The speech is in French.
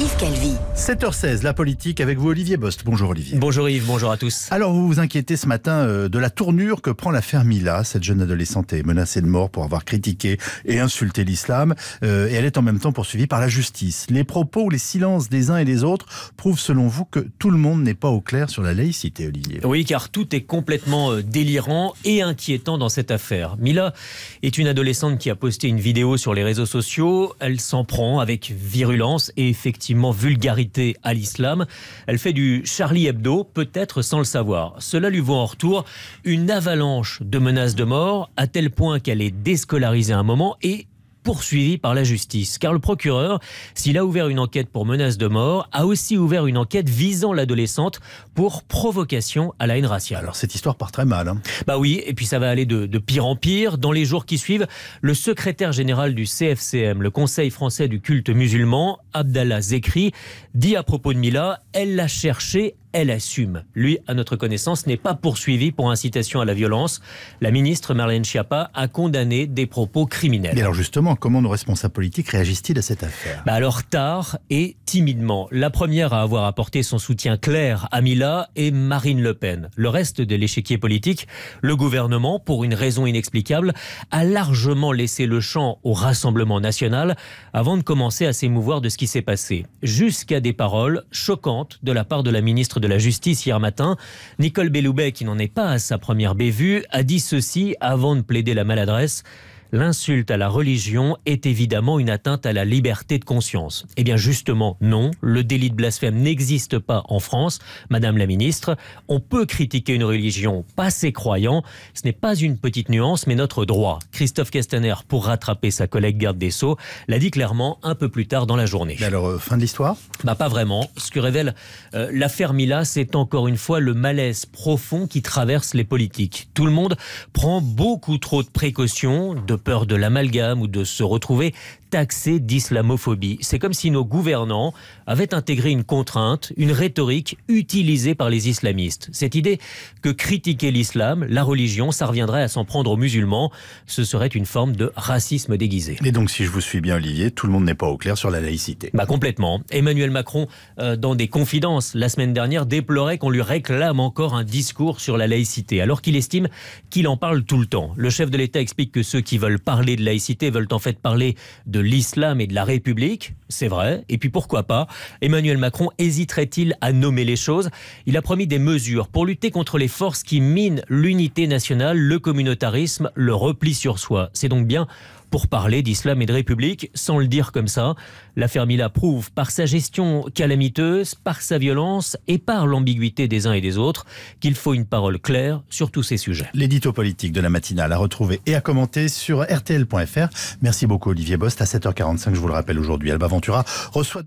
Yves Calvi. 7h16, la politique avec vous Olivier Bost. Bonjour Olivier. Bonjour Yves, bonjour à tous. Alors vous vous inquiétez ce matin euh, de la tournure que prend l'affaire Mila. Cette jeune adolescente est menacée de mort pour avoir critiqué et insulté l'islam euh, et elle est en même temps poursuivie par la justice. Les propos ou les silences des uns et des autres prouvent selon vous que tout le monde n'est pas au clair sur la laïcité Olivier. Oui car tout est complètement euh, délirant et inquiétant dans cette affaire. Mila est une adolescente qui a posté une vidéo sur les réseaux sociaux. Elle s'en prend avec virulence et effectivement vulgarité à l'islam. Elle fait du Charlie Hebdo, peut-être sans le savoir. Cela lui vaut en retour une avalanche de menaces de mort, à tel point qu'elle est déscolarisée un moment et poursuivi par la justice. Car le procureur, s'il a ouvert une enquête pour menace de mort, a aussi ouvert une enquête visant l'adolescente pour provocation à la haine raciale. Alors cette histoire part très mal. Hein. Bah oui, et puis ça va aller de, pire en pire. Dans les jours qui suivent, le secrétaire général du CFCM, le Conseil français du culte musulman, Abdallah Zekri, dit à propos de Mila, elle l'a cherchée, elle assume. Lui, à notre connaissance, n'est pas poursuivi pour incitation à la violence. La ministre Marlène Schiappa a condamné des propos criminels. Mais alors justement, comment nos responsables politiques réagissent-ils à cette affaire bah Alors tard et timidement. La première à avoir apporté son soutien clair à Mila est Marine Le Pen. Le reste de l'échiquier politique, le gouvernement, pour une raison inexplicable, a largement laissé le champ au Rassemblement national avant de commencer à s'émouvoir de ce qui s'est passé. Jusqu'à des paroles choquantes de la part de la ministre de de la Justice hier matin. Nicole Belloubet, qui n'en est pas à sa première bévue, a dit ceci avant de plaider la maladresse l'insulte à la religion est évidemment une atteinte à la liberté de conscience. Eh bien justement, non, le délit de blasphème n'existe pas en France. Madame la ministre, on peut critiquer une religion, pas ses croyants. Ce n'est pas une petite nuance, mais notre droit. Christophe Castaner, pour rattraper sa collègue garde des Sceaux, l'a dit clairement un peu plus tard dans la journée. Mais alors, euh, fin de l'histoire Bah pas vraiment. Ce que révèle euh, l'affaire Mila, c'est encore une fois le malaise profond qui traverse les politiques. Tout le monde prend beaucoup trop de précautions, de peur de l'amalgame ou de se retrouver accès d'islamophobie. C'est comme si nos gouvernants avaient intégré une contrainte, une rhétorique utilisée par les islamistes. Cette idée que critiquer l'islam, la religion, ça reviendrait à s'en prendre aux musulmans, ce serait une forme de racisme déguisé. Et donc si je vous suis bien Olivier, tout le monde n'est pas au clair sur la laïcité. Bah complètement. Emmanuel Macron, euh, dans des confidences la semaine dernière, déplorait qu'on lui réclame encore un discours sur la laïcité, alors qu'il estime qu'il en parle tout le temps. Le chef de l'État explique que ceux qui veulent parler de laïcité veulent en fait parler de l'islam et de la République, c'est vrai. Et puis pourquoi pas Emmanuel Macron hésiterait-il à nommer les choses Il a promis des mesures pour lutter contre les forces qui minent l'unité nationale, le communautarisme, le repli sur soi. C'est donc bien pour parler d'islam et de république, sans le dire comme ça. L'affaire Mila prouve par sa gestion calamiteuse, par sa violence et par l'ambiguïté des uns et des autres qu'il faut une parole claire sur tous ces sujets. L'édito politique de la matinale à retrouver et à commenter sur rtl.fr. Merci beaucoup Olivier Bost. À 7h45, je vous le rappelle aujourd'hui, Alba Ventura reçoit...